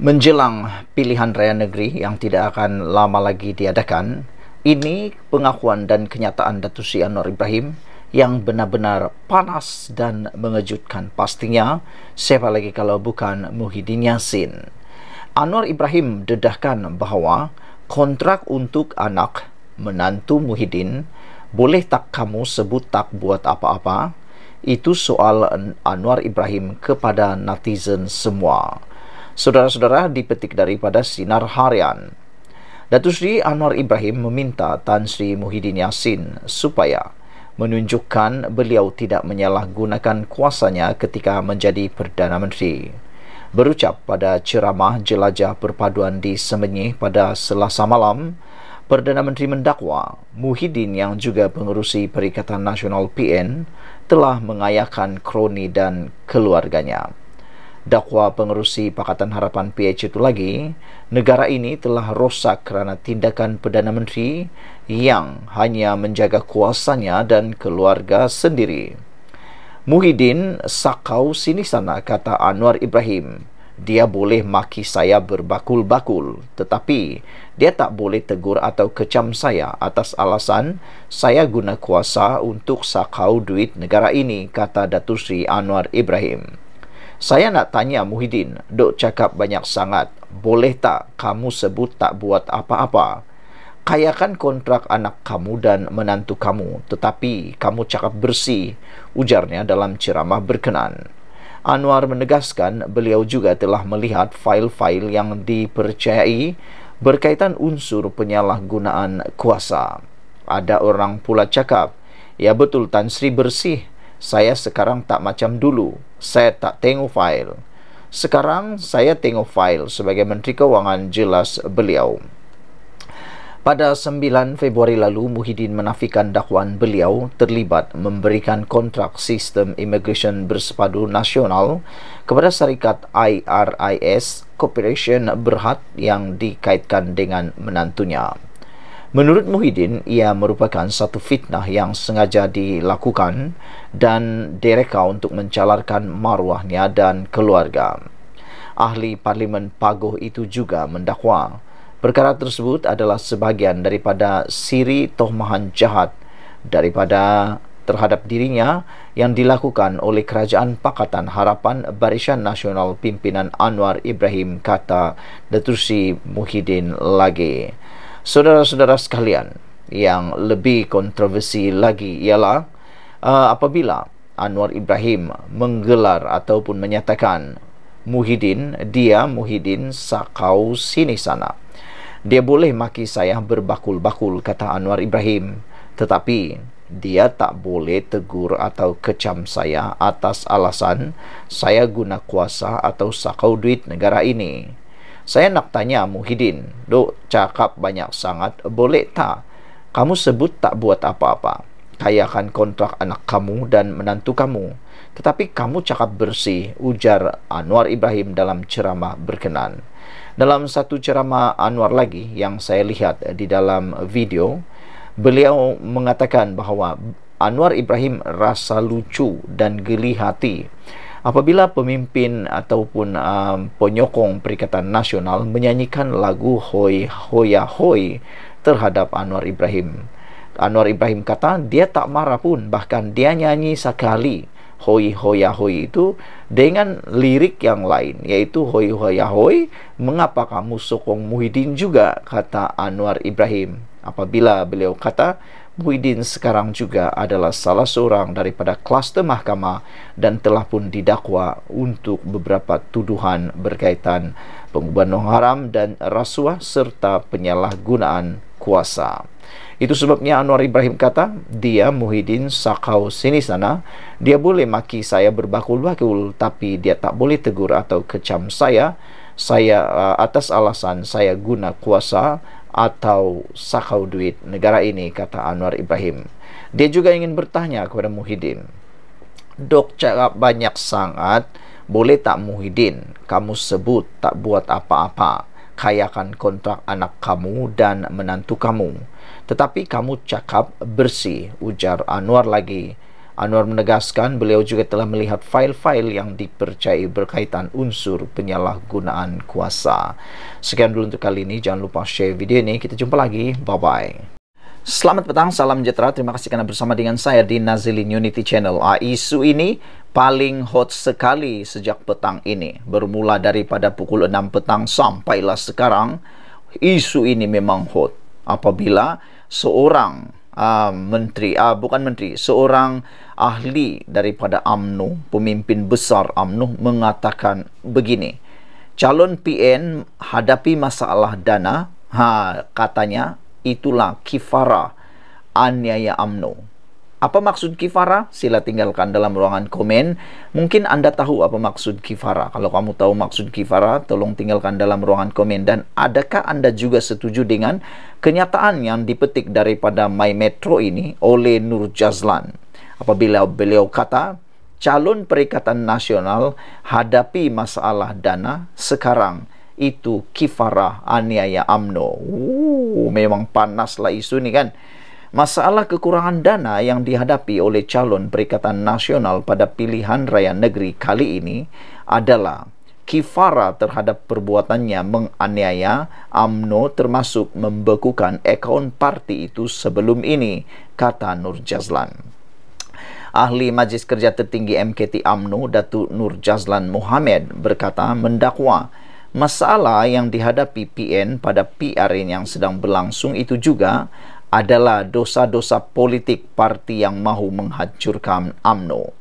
menjelang pilihan raya negeri yang tidak akan lama lagi diadakan, ini pengakuan dan kenyataan Datuk Sri Anwar Ibrahim yang benar-benar panas dan mengejutkan pastinya siapa lagi kalau bukan Muhyiddin Yassin. Anwar Ibrahim dedahkan bahawa kontrak untuk anak menantu Muhyiddin boleh tak kamu sebut tak buat apa-apa? Itu soal Anwar Ibrahim kepada netizen semua saudara-saudara dipetik daripada sinar harian. Datuk Sri Anwar Ibrahim meminta Tan Sri Muhyiddin Yassin supaya menunjukkan beliau tidak menyalahgunakan kuasanya ketika menjadi Perdana Menteri. Berucap pada ceramah jelajah perpaduan di Semenyih pada selasa malam, Perdana Menteri mendakwa Muhyiddin yang juga pengurusi Perikatan Nasional PN telah mengayakan kroni dan keluarganya dakwa pengerusi Pakatan Harapan PH itu lagi, negara ini telah rosak kerana tindakan Perdana Menteri yang hanya menjaga kuasanya dan keluarga sendiri. Muhyiddin sakau sini sana kata Anwar Ibrahim. Dia boleh maki saya berbakul-bakul, tetapi dia tak boleh tegur atau kecam saya atas alasan saya guna kuasa untuk sakau duit negara ini, kata Datu Sri Anwar Ibrahim. Saya nak tanya Muhyiddin, dok cakap banyak sangat. Boleh tak kamu sebut tak buat apa-apa? Kayakan kontrak anak kamu dan menantu kamu, tetapi kamu cakap bersih, ujarnya dalam ceramah berkenan. Anwar menegaskan beliau juga telah melihat fail-fail yang dipercayai berkaitan unsur penyalahgunaan kuasa. Ada orang pula cakap, ya betul Tan Sri bersih, saya sekarang tak macam dulu, saya tak tengok file. Sekarang saya tengok file sebagai Menteri Keuangan jelas beliau. Pada 9 Februari lalu, Muhyiddin menafikan dakwaan beliau terlibat memberikan kontrak sistem immigration bersepadu nasional kepada syarikat IRIS Corporation Berhad yang dikaitkan dengan menantunya. Menurut Muhyiddin, ia merupakan satu fitnah yang sengaja dilakukan dan direka untuk mencalarkan maruahnya dan keluarga. Ahli Parlimen Pagoh itu juga mendakwa perkara tersebut adalah sebahagian daripada siri tohmahan jahat daripada terhadap dirinya yang dilakukan oleh Kerajaan Pakatan Harapan Barisan Nasional pimpinan Anwar Ibrahim kata Datuk Si Muhyiddin lagi saudara-saudara sekalian yang lebih kontroversi lagi ialah uh, apabila Anwar Ibrahim menggelar ataupun menyatakan Muhyiddin dia Muhyiddin sakau sini sana dia boleh maki saya berbakul-bakul kata Anwar Ibrahim tetapi dia tak boleh tegur atau kecam saya atas alasan saya guna kuasa atau sakau duit negara ini saya nak tanya Muhyiddin, dok cakap banyak sangat, boleh tak? Kamu sebut tak buat apa-apa. Kayakan kontrak anak kamu dan menantu kamu. Tetapi kamu cakap bersih, ujar Anwar Ibrahim dalam ceramah berkenan. Dalam satu ceramah Anwar lagi yang saya lihat di dalam video, beliau mengatakan bahawa Anwar Ibrahim rasa lucu dan geli hati apabila pemimpin ataupun um, penyokong Perikatan Nasional menyanyikan lagu Hoi Hoya Hoi terhadap Anwar Ibrahim. Anwar Ibrahim kata dia tak marah pun bahkan dia nyanyi sekali Hoi Hoya Hoi itu dengan lirik yang lain yaitu Hoi Hoya Hoi mengapa kamu sokong Muhyiddin juga kata Anwar Ibrahim apabila beliau kata Muhyiddin sekarang juga adalah salah seorang daripada kluster mahkamah dan telah pun didakwa untuk beberapa tuduhan berkaitan pengubahan orang haram dan rasuah serta penyalahgunaan kuasa. Itu sebabnya Anwar Ibrahim kata, dia Muhyiddin Sakau sini sana, dia boleh maki saya berbakul-bakul tapi dia tak boleh tegur atau kecam saya saya uh, atas alasan saya guna kuasa atau sakau duit negara ini kata Anwar Ibrahim dia juga ingin bertanya kepada Muhyiddin dok cakap banyak sangat boleh tak Muhyiddin kamu sebut tak buat apa-apa kayakan kontrak anak kamu dan menantu kamu tetapi kamu cakap bersih ujar Anwar lagi Anwar menegaskan beliau juga telah melihat fail-fail yang dipercayai berkaitan unsur penyalahgunaan kuasa. Sekian dulu untuk kali ini. Jangan lupa share video ini. Kita jumpa lagi. Bye-bye. Selamat petang, salam sejahtera. Terima kasih kerana bersama dengan saya di Nazilin Unity Channel. Ah, isu ini paling hot sekali sejak petang ini. Bermula daripada pukul 6 petang sampailah sekarang, isu ini memang hot. Apabila seorang Ah, menteri uh, bukan menteri seorang ahli daripada AMNU pemimpin besar AMNU mengatakan begini calon PN hadapi masalah dana ha katanya itulah kifara aniaya AMNU apa maksud kifara sila tinggalkan dalam ruangan komen mungkin anda tahu apa maksud kifara kalau kamu tahu maksud kifara tolong tinggalkan dalam ruangan komen dan adakah anda juga setuju dengan kenyataan yang dipetik daripada My Metro ini oleh Nur Jazlan apabila beliau kata calon perikatan nasional hadapi masalah dana sekarang itu kifarah aniaya amno Uh memang panaslah isu ni kan masalah kekurangan dana yang dihadapi oleh calon perikatan nasional pada pilihan raya negeri kali ini adalah kifara terhadap perbuatannya menganiaya Amno termasuk membekukan akaun parti itu sebelum ini, kata Nur Jazlan. Ahli Majlis Kerja Tertinggi MKT AMNO, Datuk Nur Jazlan Muhammad berkata mendakwa masalah yang dihadapi PN pada PRN yang sedang berlangsung itu juga adalah dosa-dosa politik parti yang mahu menghancurkan AMNO.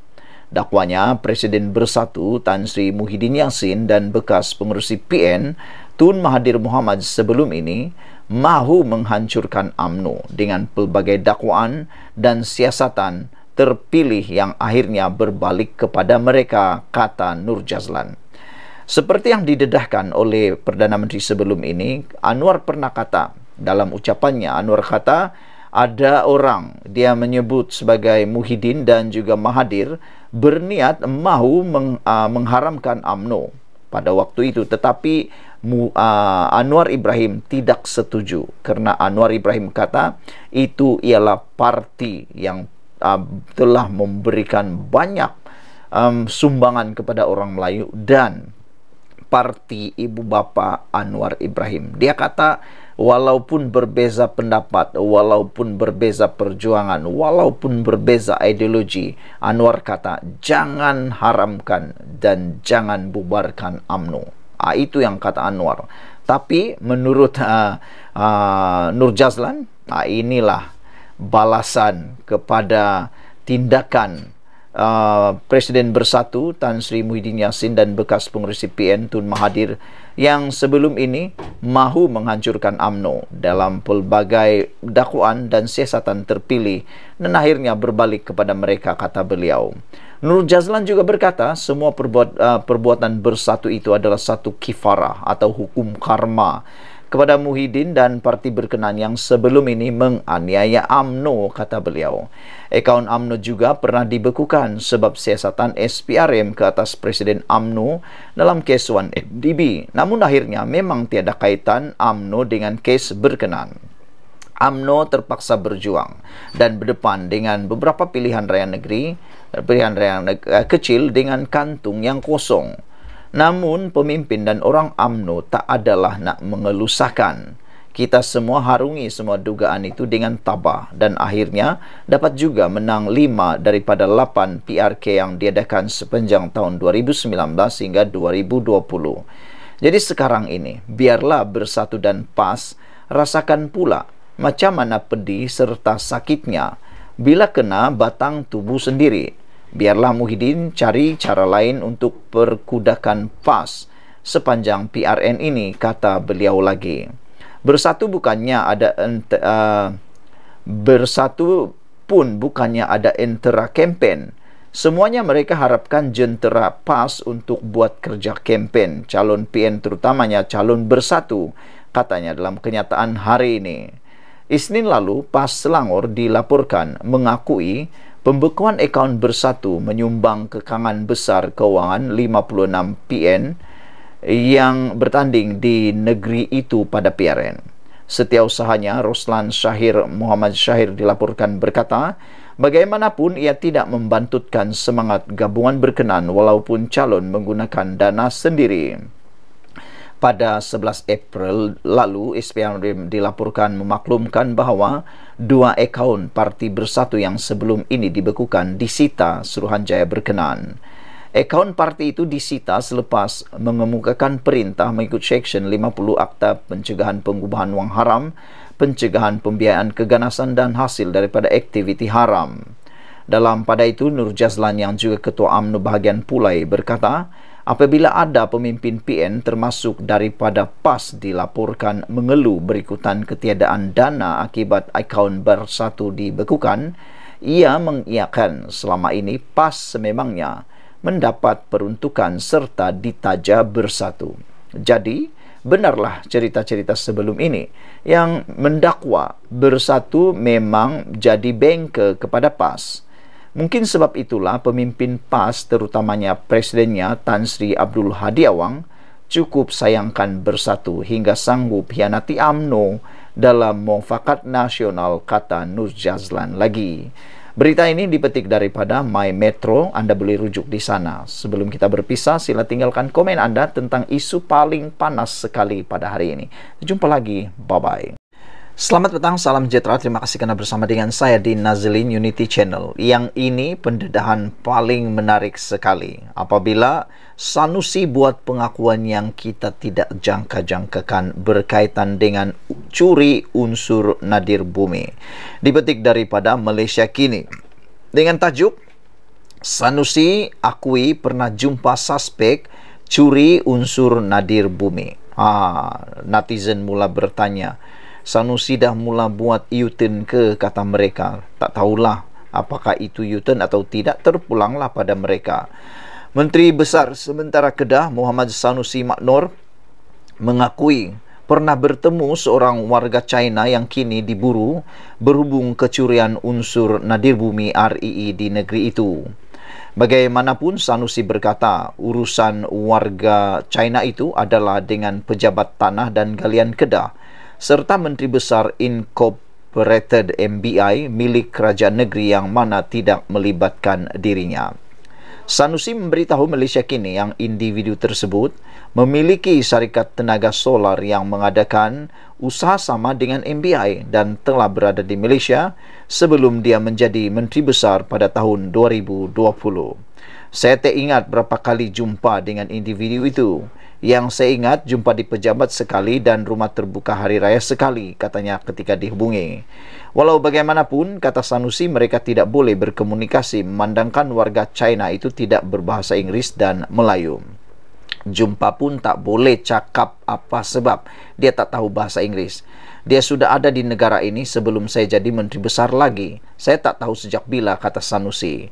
Dakwanya, Presiden Bersatu Tan Sri Muhyiddin Yassin dan bekas pengurusi PN Tun Mahathir Mohamad sebelum ini mahu menghancurkan AMNO dengan pelbagai dakwaan dan siasatan terpilih yang akhirnya berbalik kepada mereka, kata Nur Jazlan. Seperti yang didedahkan oleh Perdana Menteri sebelum ini, Anwar pernah kata, dalam ucapannya Anwar kata, ada orang dia menyebut sebagai Muhyiddin dan juga Mahathir berniat mahu meng, uh, mengharamkan AMNO pada waktu itu tetapi uh, Anwar Ibrahim tidak setuju kerana Anwar Ibrahim kata itu ialah parti yang uh, telah memberikan banyak um, sumbangan kepada orang Melayu dan parti ibu bapa Anwar Ibrahim dia kata walaupun berbeza pendapat, walaupun berbeza perjuangan, walaupun berbeza ideologi, Anwar kata, jangan haramkan dan jangan bubarkan UMNO. Ha, ah, itu yang kata Anwar. Tapi menurut uh, uh, Nur Jazlan, uh, inilah balasan kepada tindakan Uh, Presiden Bersatu Tan Sri Muhyiddin Yassin dan bekas pengurusi PN Tun Mahathir yang sebelum ini mahu menghancurkan AMNO dalam pelbagai dakwaan dan siasatan terpilih dan akhirnya berbalik kepada mereka kata beliau. Nur Jazlan juga berkata semua perbuat, uh, perbuatan bersatu itu adalah satu kifarah atau hukum karma kepada Muhyiddin dan parti berkenan yang sebelum ini menganiaya AMNO, kata beliau. Akaun AMNO juga pernah dibekukan sebab siasatan SPRM ke atas Presiden AMNO dalam kes 1FDB. Namun akhirnya memang tiada kaitan AMNO dengan kes berkenan. AMNO terpaksa berjuang dan berdepan dengan beberapa pilihan raya negeri, pilihan raya negeri, eh, kecil dengan kantung yang kosong. Namun pemimpin dan orang UMNO tak adalah nak mengelusahkan. Kita semua harungi semua dugaan itu dengan tabah dan akhirnya dapat juga menang 5 daripada 8 PRK yang diadakan sepanjang tahun 2019 hingga 2020. Jadi sekarang ini biarlah bersatu dan pas rasakan pula macam mana pedih serta sakitnya bila kena batang tubuh sendiri. Biarlah Muhyiddin cari cara lain untuk perkudakan PAS sepanjang PRN ini, kata beliau lagi. Bersatu bukannya ada ente, uh, bersatu pun bukannya ada entera kempen. Semuanya mereka harapkan jentera PAS untuk buat kerja kempen calon PN terutamanya calon bersatu katanya dalam kenyataan hari ini. Isnin lalu PAS Selangor dilaporkan mengakui Pembekuan akaun bersatu menyumbang kekangan besar kewangan 56 PN yang bertanding di negeri itu pada PRN. Setiausahanya Roslan Syahir Muhammad Syahir dilaporkan berkata, bagaimanapun ia tidak membantutkan semangat gabungan berkenan walaupun calon menggunakan dana sendiri pada 11 April lalu SPRM dilaporkan memaklumkan bahawa dua akaun Parti Bersatu yang sebelum ini dibekukan disita Suruhanjaya berkenan. Akaun parti itu disita selepas mengemukakan perintah mengikut Seksyen 50 Akta Pencegahan Pengubahan Wang Haram, Pencegahan Pembiayaan Keganasan dan Hasil daripada Aktiviti Haram. Dalam pada itu, Nur Jazlan yang juga Ketua UMNO Bahagian Pulai berkata, apabila ada pemimpin PN termasuk daripada PAS dilaporkan mengeluh berikutan ketiadaan dana akibat akaun bersatu dibekukan, ia mengiakan selama ini PAS sememangnya mendapat peruntukan serta ditaja bersatu. Jadi, benarlah cerita-cerita sebelum ini yang mendakwa bersatu memang jadi bengke kepada PAS. Mungkin sebab itulah pemimpin PAS terutamanya presidennya Tan Sri Abdul Hadi Awang cukup sayangkan bersatu hingga sanggup hianati AMNO dalam mufakat nasional kata Nur Jazlan lagi. Berita ini dipetik daripada My Metro, Anda boleh rujuk di sana. Sebelum kita berpisah, sila tinggalkan komen Anda tentang isu paling panas sekali pada hari ini. Jumpa lagi, bye-bye. Selamat petang, salam sejahtera. Terima kasih karena bersama dengan saya di Nazlin Unity Channel. Yang ini pendedahan paling menarik sekali. Apabila Sanusi buat pengakuan yang kita tidak jangka-jangkakan berkaitan dengan curi unsur nadir bumi. Dipetik daripada Malaysia kini. Dengan tajuk, Sanusi akui pernah jumpa suspek curi unsur nadir bumi. Ah, netizen mula bertanya, Sanusi dah mula buat U-turn ke kata mereka tak tahulah apakah itu U-turn atau tidak terpulanglah pada mereka Menteri Besar Sementara Kedah Muhammad Sanusi Maknor mengakui pernah bertemu seorang warga China yang kini diburu berhubung kecurian unsur nadir bumi RII e e di negeri itu. Bagaimanapun Sanusi berkata, urusan warga China itu adalah dengan pejabat tanah dan galian Kedah serta Menteri Besar Incorporated MBI milik kerajaan negeri yang mana tidak melibatkan dirinya. Sanusi memberitahu Malaysia kini yang individu tersebut memiliki syarikat tenaga solar yang mengadakan usaha sama dengan MBI dan telah berada di Malaysia sebelum dia menjadi Menteri Besar pada tahun 2020. Saya tak ingat berapa kali jumpa dengan individu itu. Yang saya ingat jumpa di pejabat sekali dan rumah terbuka hari raya sekali, katanya ketika dihubungi. Walau bagaimanapun, kata Sanusi, mereka tidak boleh berkomunikasi memandangkan warga China itu tidak berbahasa Inggris dan Melayu jumpa pun tak boleh cakap apa sebab dia tak tahu bahasa Inggeris. Dia sudah ada di negara ini sebelum saya jadi menteri besar lagi. Saya tak tahu sejak bila, kata Sanusi.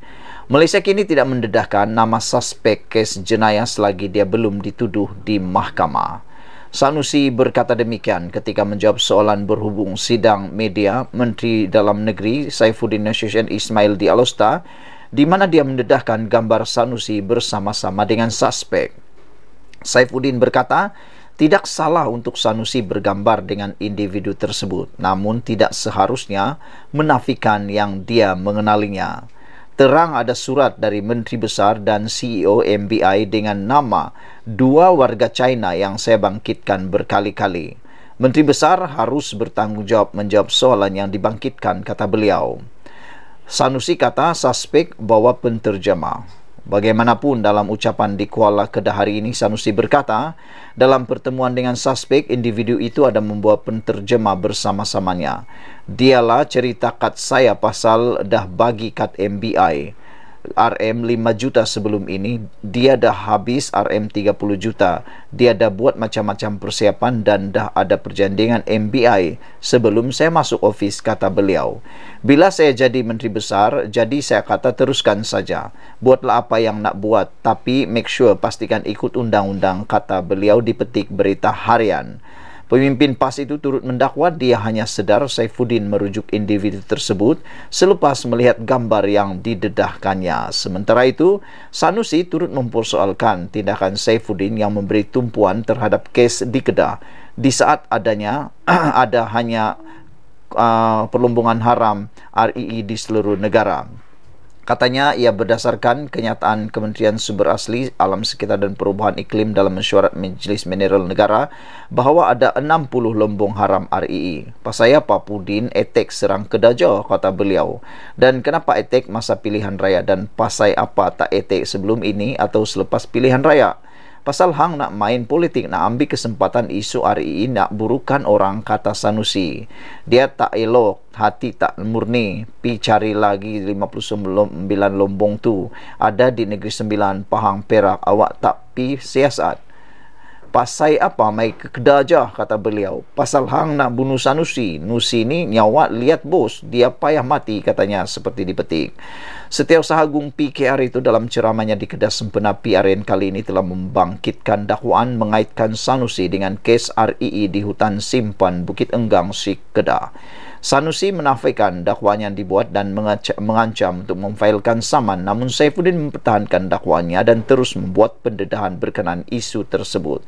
Malaysia kini tidak mendedahkan nama suspek kes jenayah selagi dia belum dituduh di mahkamah. Sanusi berkata demikian ketika menjawab soalan berhubung sidang media Menteri Dalam Negeri Saifuddin Nasution Ismail di Alosta di mana dia mendedahkan gambar Sanusi bersama-sama dengan suspek. Saifuddin berkata, tidak salah untuk Sanusi bergambar dengan individu tersebut, namun tidak seharusnya menafikan yang dia mengenalinya. Terang ada surat dari Menteri Besar dan CEO MBI dengan nama dua warga China yang saya bangkitkan berkali-kali. Menteri Besar harus bertanggungjawab menjawab soalan yang dibangkitkan, kata beliau. Sanusi kata suspek bawa penterjemah. Bagaimanapun dalam ucapan di Kuala Kedah hari ini, Sanusi berkata, dalam pertemuan dengan suspek, individu itu ada membuat penterjemah bersama-samanya. Dialah cerita kat saya pasal dah bagi kat MBI. RM 5 juta sebelum ini dia dah habis RM 30 juta dia dah buat macam-macam persiapan dan dah ada perjanjian MBI sebelum saya masuk office kata beliau bila saya jadi menteri besar jadi saya kata teruskan saja buatlah apa yang nak buat tapi make sure pastikan ikut undang-undang kata beliau di petik berita harian Pemimpin PAS itu turut mendakwa dia hanya sedar Saifuddin merujuk individu tersebut selepas melihat gambar yang didedahkannya. Sementara itu, Sanusi turut mempersoalkan tindakan Saifuddin yang memberi tumpuan terhadap kes di Kedah di saat adanya ada hanya uh, perlombongan haram RII di seluruh negara. Katanya ia berdasarkan kenyataan Kementerian Sumber Asli Alam Sekitar dan Perubahan Iklim dalam mesyuarat Majlis Mineral Negara bahawa ada 60 lembung haram RII. E e. Pasaya apa Pudin etek serang Kedajo, kata beliau. Dan kenapa etek masa pilihan raya dan pasai apa tak etek sebelum ini atau selepas pilihan raya? pasal hang nak main politik nak ambil kesempatan isu hari ini nak burukan orang kata sanusi dia tak elok hati tak murni pi cari lagi 59 lombong tu ada di negeri sembilan pahang perak awak tak pi siasat Pasai apa mai ke kedah kata beliau. Pasal hang nak bunuh sanusi. Nusi ni nyawa lihat bos. Dia payah mati katanya seperti dipetik. Setiausaha Sahagung PKR itu dalam ceramahnya di Kedah Sempena PRN kali ini telah membangkitkan dakwaan mengaitkan Sanusi dengan kes RII di hutan simpan Bukit Enggang, si Kedah. Sanusi menafikan dakwaan yang dibuat dan mengancam untuk memfailkan saman namun Saifuddin mempertahankan dakwaannya dan terus membuat pendedahan berkenaan isu tersebut.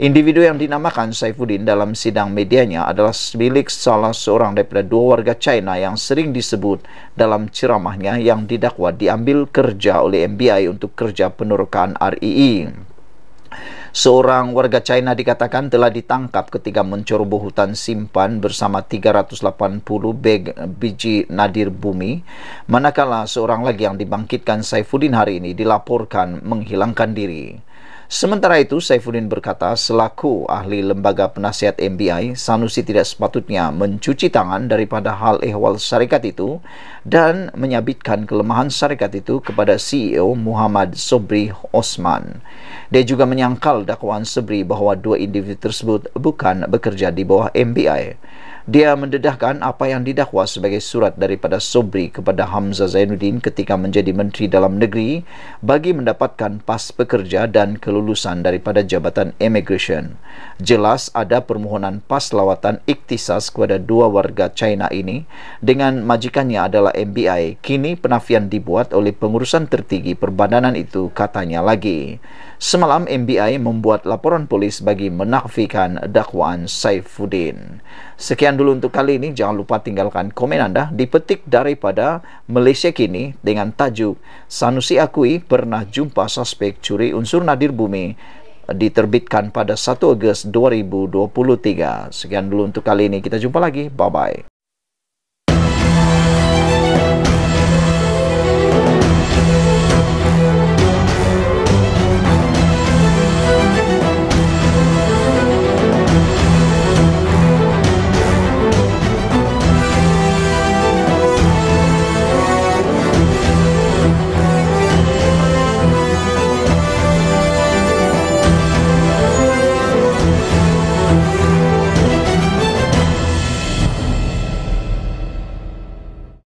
Individu yang dinamakan Saifuddin dalam sidang medianya adalah milik salah seorang daripada dua warga China yang sering disebut dalam ceramahnya yang didakwa diambil kerja oleh MBI untuk kerja penurukan RII. E e. Seorang warga China dikatakan telah ditangkap ketika mencoroboh hutan simpan bersama 380 beg biji nadir bumi. Manakala seorang lagi yang dibangkitkan Saifuddin hari ini dilaporkan menghilangkan diri. Sementara itu, Saifuddin berkata, selaku ahli lembaga penasihat MBI, Sanusi tidak sepatutnya mencuci tangan daripada hal ehwal syarikat itu dan menyabitkan kelemahan syarikat itu kepada CEO Muhammad Sobri Osman. Dia juga menyangkal dakwaan Sobri bahawa dua individu tersebut bukan bekerja di bawah MBI dia mendedahkan apa yang didakwa sebagai surat daripada Sobri kepada Hamzah Zainuddin ketika menjadi Menteri Dalam Negeri bagi mendapatkan pas pekerja dan kelulusan daripada Jabatan Immigration. Jelas ada permohonan pas lawatan iktisas kepada dua warga China ini dengan majikannya adalah MBI. Kini penafian dibuat oleh pengurusan tertinggi perbandanan itu katanya lagi. Semalam MBI membuat laporan polis bagi menafikan dakwaan Saifuddin. Sekian dulu untuk kali ini. Jangan lupa tinggalkan komen anda dipetik daripada Malaysia Kini dengan tajuk Sanusi Akui pernah jumpa suspek curi unsur nadir bumi diterbitkan pada 1 Ogos 2023. Sekian dulu untuk kali ini. Kita jumpa lagi. Bye-bye.